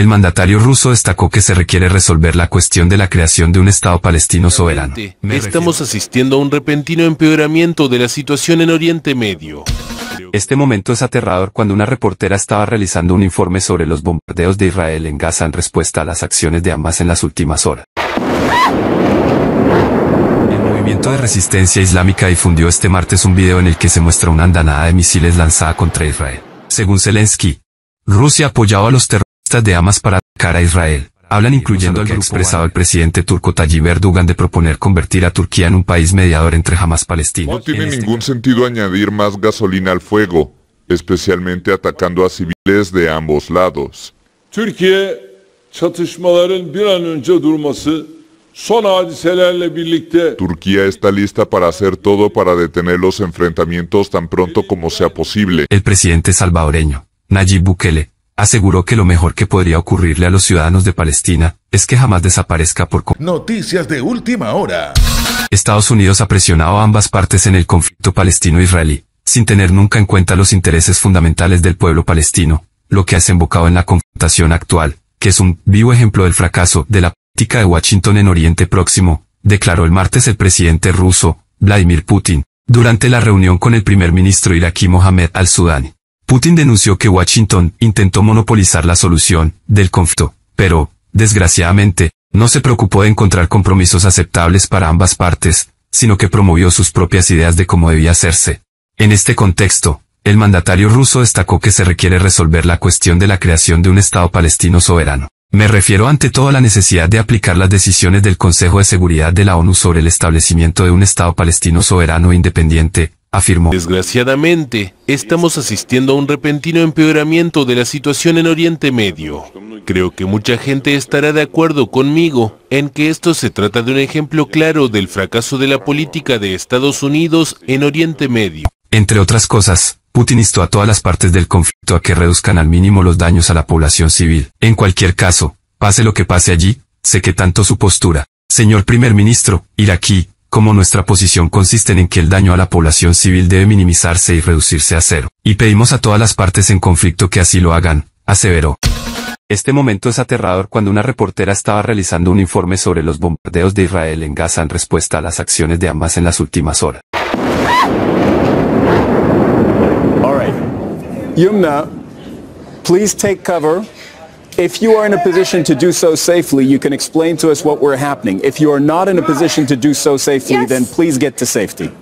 el mandatario ruso destacó que se requiere resolver la cuestión de la creación de un Estado palestino soberano. Estamos asistiendo a un repentino empeoramiento de la situación en Oriente Medio. Este momento es aterrador cuando una reportera estaba realizando un informe sobre los bombardeos de Israel en Gaza en respuesta a las acciones de Hamas en las últimas horas. El movimiento de resistencia islámica difundió este martes un video en el que se muestra una andanada de misiles lanzada contra Israel. Según Zelensky, Rusia apoyaba a los terroristas de Hamas para atacar a Israel. Hablan incluyendo al que expresado el presidente turco Tayyip Erdogan de proponer convertir a Turquía en un país mediador entre Hamas Palestina. No tiene ningún sentido añadir más gasolina al fuego, especialmente atacando a civiles de ambos lados. Turquía está lista para hacer todo para detener los enfrentamientos tan pronto como sea posible. El presidente salvadoreño Nayib Bukele aseguró que lo mejor que podría ocurrirle a los ciudadanos de Palestina es que jamás desaparezca por... Noticias de última hora. Estados Unidos ha presionado a ambas partes en el conflicto palestino-israelí, sin tener nunca en cuenta los intereses fundamentales del pueblo palestino, lo que ha desembocado en la confrontación actual, que es un vivo ejemplo del fracaso de la política de Washington en Oriente Próximo, declaró el martes el presidente ruso, Vladimir Putin, durante la reunión con el primer ministro iraquí Mohamed al-Sudani. Putin denunció que Washington intentó monopolizar la solución del conflicto, pero, desgraciadamente, no se preocupó de encontrar compromisos aceptables para ambas partes, sino que promovió sus propias ideas de cómo debía hacerse. En este contexto, el mandatario ruso destacó que se requiere resolver la cuestión de la creación de un Estado palestino soberano. Me refiero ante todo a la necesidad de aplicar las decisiones del Consejo de Seguridad de la ONU sobre el establecimiento de un Estado palestino soberano e independiente, afirmó. Desgraciadamente, estamos asistiendo a un repentino empeoramiento de la situación en Oriente Medio. Creo que mucha gente estará de acuerdo conmigo en que esto se trata de un ejemplo claro del fracaso de la política de Estados Unidos en Oriente Medio. Entre otras cosas, Putin instó a todas las partes del conflicto a que reduzcan al mínimo los daños a la población civil. En cualquier caso, pase lo que pase allí, sé que tanto su postura. Señor primer ministro, iraquí, como nuestra posición consiste en que el daño a la población civil debe minimizarse y reducirse a cero, y pedimos a todas las partes en conflicto que así lo hagan, aseveró. Este momento es aterrador cuando una reportera estaba realizando un informe sobre los bombardeos de Israel en Gaza en respuesta a las acciones de Hamas en las últimas horas. All right. please take cover. If you are in a position to do so safely, you can explain to us what were happening. If you are not in a position to do so safely, yes. then please get to safety.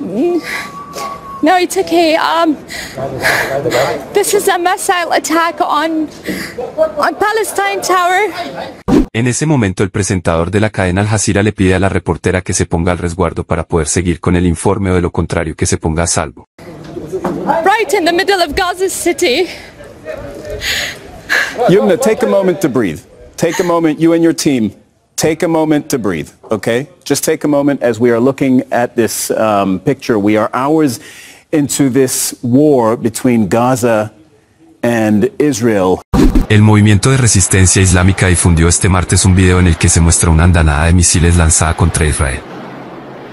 Mm. No, it's okay. Um, this is a missile attack on, on Palestine Tower. En ese momento el presentador de la cadena Al Jazeera le pide a la reportera que se ponga al resguardo para poder seguir con el informe o de lo contrario que se ponga a salvo. Right in the middle of Gaza City. Yumna, take a moment to breathe. Take a moment, you and your team, take a moment to breathe, okay? Just take a moment as we are looking at this um, picture. We are hours into this war between Gaza and Israel. El movimiento de resistencia islámica difundió este martes un video en el que se muestra una andanada de misiles lanzada contra Israel.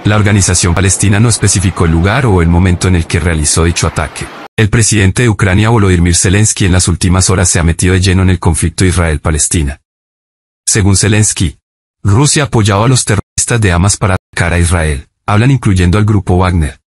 La organización palestina no especificó el lugar o el momento en el que realizó dicho ataque. El presidente de Ucrania Volodymyr Zelensky en las últimas horas se ha metido de lleno en el conflicto Israel-Palestina. Según Zelensky, Rusia ha apoyado a los terroristas de Hamas para atacar a Israel, hablan incluyendo al grupo Wagner.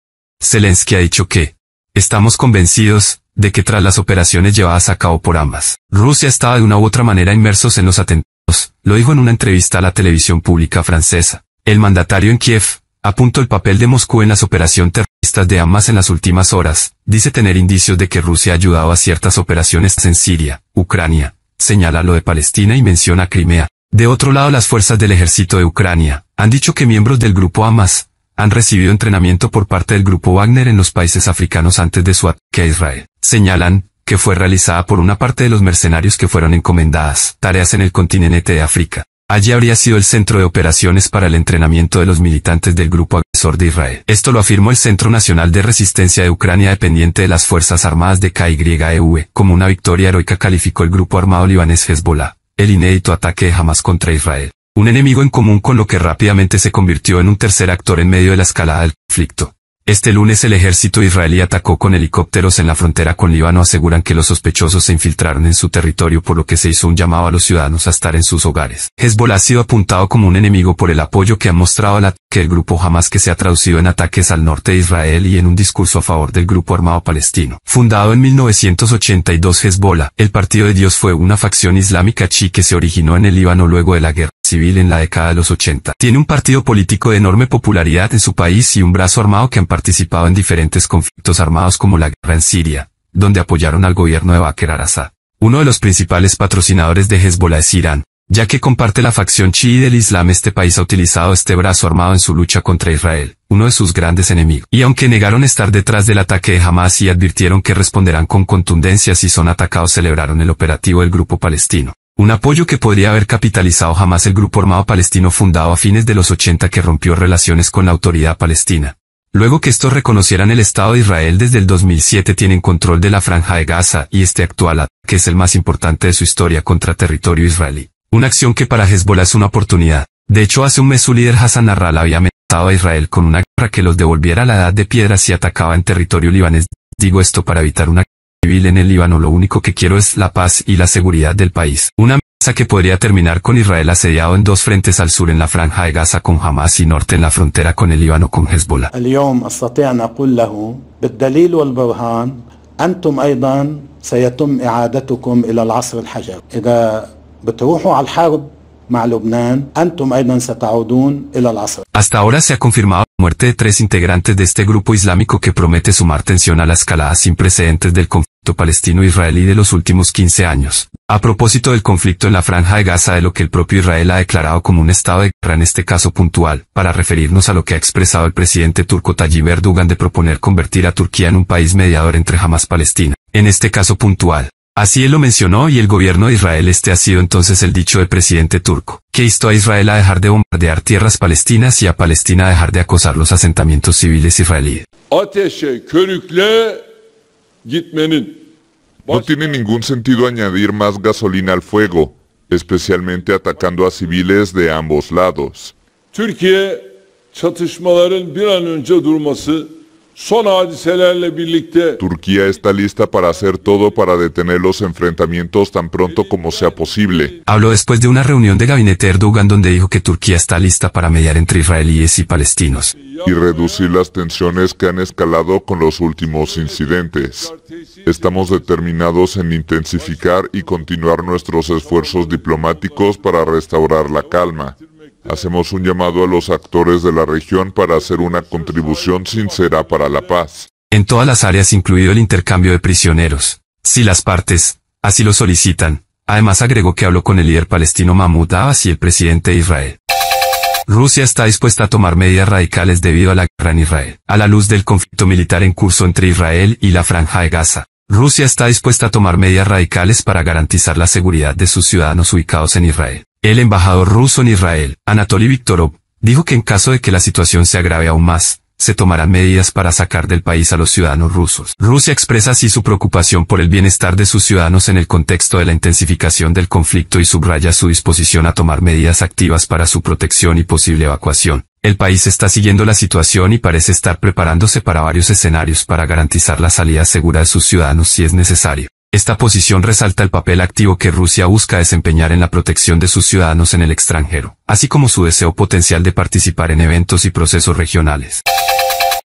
Zelensky ha dicho que, estamos convencidos, de que tras las operaciones llevadas a cabo por ambas, Rusia estaba de una u otra manera inmersos en los atentados, lo dijo en una entrevista a la televisión pública francesa. El mandatario en Kiev, apuntó el papel de Moscú en las operaciones terroristas de Hamas en las últimas horas, dice tener indicios de que Rusia ha ayudado a ciertas operaciones en Siria, Ucrania, señala lo de Palestina y menciona Crimea. De otro lado, las fuerzas del ejército de Ucrania han dicho que miembros del grupo Hamas han recibido entrenamiento por parte del grupo Wagner en los países africanos antes de su ataque a Israel. Señalan que fue realizada por una parte de los mercenarios que fueron encomendadas tareas en el continente de África. Allí habría sido el centro de operaciones para el entrenamiento de los militantes del grupo agresor de Israel. Esto lo afirmó el Centro Nacional de Resistencia de Ucrania dependiente de las Fuerzas Armadas de KYEV. Como una victoria heroica calificó el grupo armado libanés Hezbollah, el inédito ataque de Hamas contra Israel. Un enemigo en común con lo que rápidamente se convirtió en un tercer actor en medio de la escalada del conflicto. Este lunes el ejército israelí atacó con helicópteros en la frontera con Líbano aseguran que los sospechosos se infiltraron en su territorio por lo que se hizo un llamado a los ciudadanos a estar en sus hogares. Hezbollah ha sido apuntado como un enemigo por el apoyo que ha mostrado a la el grupo jamás que se ha traducido en ataques al norte de Israel y en un discurso a favor del grupo armado palestino. Fundado en 1982 Hezbollah, el Partido de Dios fue una facción islámica chi que se originó en el Líbano luego de la guerra civil en la década de los 80. Tiene un partido político de enorme popularidad en su país y un brazo armado que han participado en diferentes conflictos armados como la guerra en Siria, donde apoyaron al gobierno de Bakr al-Assad. Uno de los principales patrocinadores de Hezbollah es Irán, ya que comparte la facción chií del Islam, este país ha utilizado este brazo armado en su lucha contra Israel, uno de sus grandes enemigos. Y aunque negaron estar detrás del ataque de Hamas y advirtieron que responderán con contundencia si son atacados, celebraron el operativo del grupo palestino. Un apoyo que podría haber capitalizado jamás el grupo armado palestino fundado a fines de los 80 que rompió relaciones con la autoridad palestina. Luego que estos reconocieran el Estado de Israel desde el 2007 tienen control de la franja de Gaza y este actual, que es el más importante de su historia contra territorio israelí. Una acción que para Hezbollah es una oportunidad. De hecho, hace un mes su líder Hassan Arral había amenazado a Israel con una guerra que los devolviera a la edad de piedra si atacaba en territorio libanés. Digo esto para evitar una guerra civil en el Líbano. Lo único que quiero es la paz y la seguridad del país. Una amenaza que podría terminar con Israel asediado en dos frentes al sur en la franja de Gaza con Hamas y norte en la frontera con el Líbano con Hezbollah. Hasta ahora se ha confirmado la muerte de tres integrantes de este grupo islámico que promete sumar tensión a la escalada sin precedentes del conflicto palestino-israelí de los últimos 15 años. A propósito del conflicto en la franja de Gaza de lo que el propio Israel ha declarado como un estado de guerra en este caso puntual, para referirnos a lo que ha expresado el presidente turco Tayyip Erdogan de proponer convertir a Turquía en un país mediador entre Hamas-Palestina. En este caso puntual, Así él lo mencionó y el gobierno de Israel este ha sido entonces el dicho del presidente turco, que instó a Israel a dejar de bombardear tierras palestinas y a Palestina a dejar de acosar los asentamientos civiles israelíes. No tiene ningún sentido añadir más gasolina al fuego, especialmente atacando a civiles de ambos lados. Turquía está lista para hacer todo para detener los enfrentamientos tan pronto como sea posible. Habló después de una reunión de gabinete Erdogan donde dijo que Turquía está lista para mediar entre israelíes y palestinos. Y reducir las tensiones que han escalado con los últimos incidentes. Estamos determinados en intensificar y continuar nuestros esfuerzos diplomáticos para restaurar la calma. Hacemos un llamado a los actores de la región para hacer una contribución sincera para la paz. En todas las áreas, incluido el intercambio de prisioneros. Si las partes, así lo solicitan. Además agregó que habló con el líder palestino Mahmoud Abbas y el presidente de Israel. Rusia está dispuesta a tomar medidas radicales debido a la guerra en Israel. A la luz del conflicto militar en curso entre Israel y la Franja de Gaza, Rusia está dispuesta a tomar medidas radicales para garantizar la seguridad de sus ciudadanos ubicados en Israel. El embajador ruso en Israel, Anatoly Viktorov, dijo que en caso de que la situación se agrave aún más, se tomarán medidas para sacar del país a los ciudadanos rusos. Rusia expresa así su preocupación por el bienestar de sus ciudadanos en el contexto de la intensificación del conflicto y subraya su disposición a tomar medidas activas para su protección y posible evacuación. El país está siguiendo la situación y parece estar preparándose para varios escenarios para garantizar la salida segura de sus ciudadanos si es necesario. Esta posición resalta el papel activo que Rusia busca desempeñar en la protección de sus ciudadanos en el extranjero, así como su deseo potencial de participar en eventos y procesos regionales.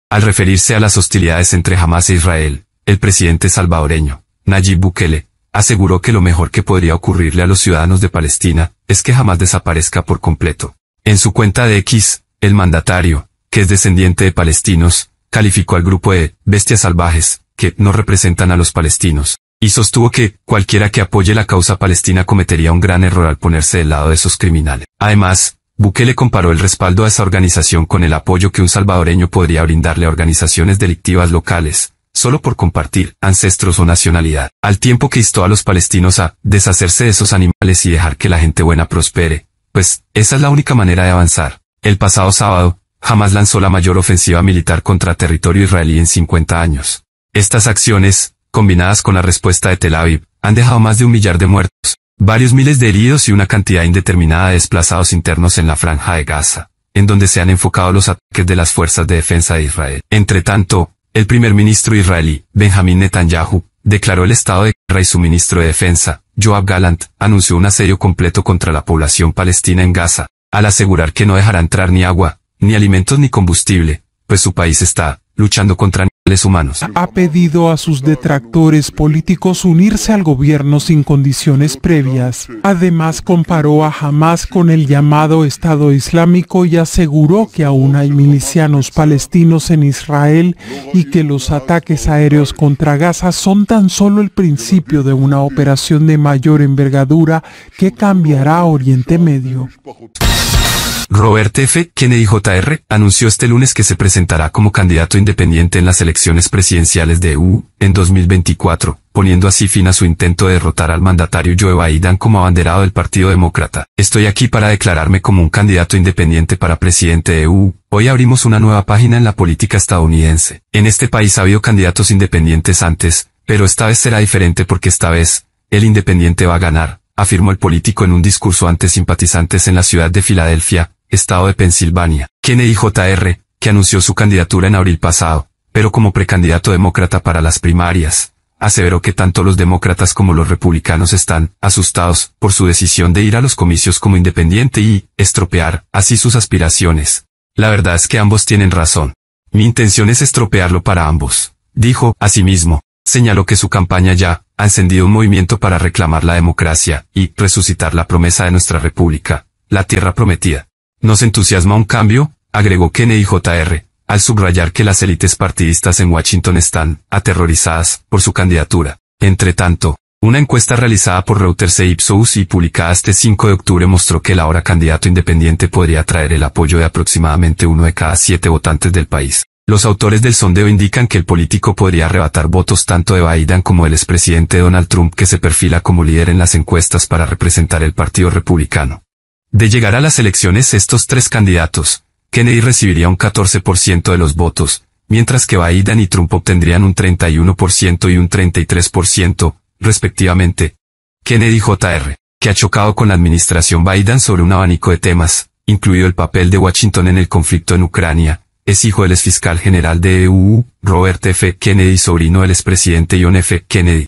Al referirse a las hostilidades entre Hamas e Israel, el presidente salvadoreño, Nayib Bukele, aseguró que lo mejor que podría ocurrirle a los ciudadanos de Palestina es que jamás desaparezca por completo. En su cuenta de X, el mandatario, que es descendiente de palestinos, calificó al grupo de bestias salvajes, que no representan a los palestinos, y sostuvo que cualquiera que apoye la causa palestina cometería un gran error al ponerse del lado de esos criminales. Además, Bukele comparó el respaldo a esa organización con el apoyo que un salvadoreño podría brindarle a organizaciones delictivas locales, solo por compartir ancestros o nacionalidad, al tiempo que instó a los palestinos a deshacerse de esos animales y dejar que la gente buena prospere, pues esa es la única manera de avanzar. El pasado sábado, Hamas lanzó la mayor ofensiva militar contra territorio israelí en 50 años. Estas acciones, combinadas con la respuesta de Tel Aviv, han dejado más de un millar de muertos, varios miles de heridos y una cantidad indeterminada de desplazados internos en la franja de Gaza, en donde se han enfocado los ataques de las fuerzas de defensa de Israel. Entre tanto, el primer ministro israelí, Benjamin Netanyahu, declaró el estado de guerra y su ministro de defensa, Joab Gallant, anunció un asedio completo contra la población palestina en Gaza, al asegurar que no dejará entrar ni agua, ni alimentos ni combustible, pues su país está luchando contra humanos. Ha pedido a sus detractores políticos unirse al gobierno sin condiciones previas. Además comparó a Hamas con el llamado Estado Islámico y aseguró que aún hay milicianos palestinos en Israel y que los ataques aéreos contra Gaza son tan solo el principio de una operación de mayor envergadura que cambiará Oriente Medio. Robert F. Kennedy Jr. anunció este lunes que se presentará como candidato independiente en las elecciones presidenciales de EU en 2024, poniendo así fin a su intento de derrotar al mandatario Joe Biden como abanderado del Partido Demócrata. Estoy aquí para declararme como un candidato independiente para presidente de EU. Hoy abrimos una nueva página en la política estadounidense. En este país ha habido candidatos independientes antes, pero esta vez será diferente porque esta vez, el independiente va a ganar afirmó el político en un discurso ante simpatizantes en la ciudad de Filadelfia, estado de Pensilvania, Kennedy Jr., que anunció su candidatura en abril pasado, pero como precandidato demócrata para las primarias, aseveró que tanto los demócratas como los republicanos están asustados por su decisión de ir a los comicios como independiente y estropear así sus aspiraciones. La verdad es que ambos tienen razón. Mi intención es estropearlo para ambos, dijo, asimismo, señaló que su campaña ya ha encendido un movimiento para reclamar la democracia y resucitar la promesa de nuestra república, la tierra prometida. Nos entusiasma un cambio, agregó Kennedy Jr., al subrayar que las élites partidistas en Washington están aterrorizadas por su candidatura. Entre tanto, una encuesta realizada por Reuters e Ipsos y publicada este 5 de octubre mostró que el ahora candidato independiente podría traer el apoyo de aproximadamente uno de cada siete votantes del país. Los autores del sondeo indican que el político podría arrebatar votos tanto de Biden como del expresidente Donald Trump que se perfila como líder en las encuestas para representar el Partido Republicano. De llegar a las elecciones estos tres candidatos, Kennedy recibiría un 14% de los votos, mientras que Biden y Trump obtendrían un 31% y un 33%, respectivamente. Kennedy Jr., que ha chocado con la administración Biden sobre un abanico de temas, incluido el papel de Washington en el conflicto en Ucrania, es hijo del exfiscal general de EU, Robert F. Kennedy, sobrino del expresidente John F. Kennedy.